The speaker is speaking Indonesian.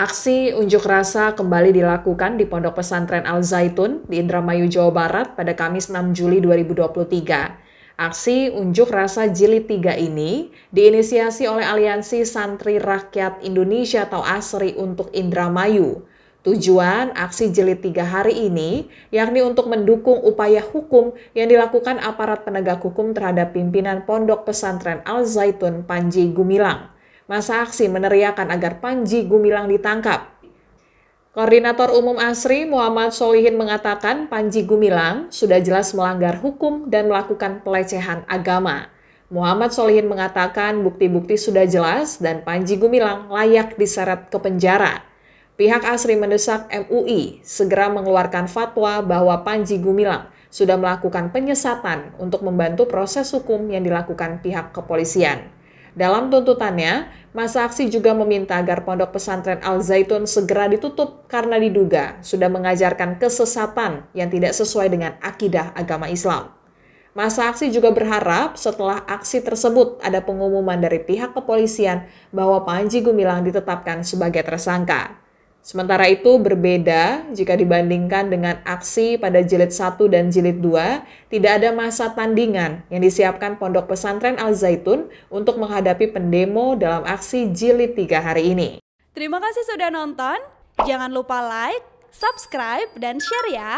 Aksi unjuk rasa kembali dilakukan di Pondok Pesantren Al Zaitun di Indramayu, Jawa Barat pada Kamis 6 Juli 2023. Aksi unjuk rasa jilid 3 ini diinisiasi oleh Aliansi Santri Rakyat Indonesia atau ASRI untuk Indramayu. Tujuan aksi jilid 3 hari ini yakni untuk mendukung upaya hukum yang dilakukan aparat penegak hukum terhadap pimpinan Pondok Pesantren Al Zaitun Panji Gumilang. Masa aksi meneriakan agar Panji Gumilang ditangkap. Koordinator Umum ASRI Muhammad Solihin mengatakan Panji Gumilang sudah jelas melanggar hukum dan melakukan pelecehan agama. Muhammad Solihin mengatakan bukti-bukti sudah jelas dan Panji Gumilang layak diseret ke penjara. Pihak ASRI mendesak MUI segera mengeluarkan fatwa bahwa Panji Gumilang sudah melakukan penyesatan untuk membantu proses hukum yang dilakukan pihak kepolisian. Dalam tuntutannya, Masa aksi juga meminta agar pondok pesantren Al Zaitun segera ditutup karena diduga sudah mengajarkan kesesatan yang tidak sesuai dengan akidah agama Islam. Masa aksi juga berharap setelah aksi tersebut ada pengumuman dari pihak kepolisian bahwa Panji Gumilang ditetapkan sebagai tersangka. Sementara itu berbeda jika dibandingkan dengan aksi pada jilid 1 dan jilid 2, tidak ada masa tandingan yang disiapkan Pondok Pesantren Al-Zaitun untuk menghadapi pendemo dalam aksi jilid 3 hari ini. Terima kasih sudah nonton, jangan lupa like, subscribe, dan share ya!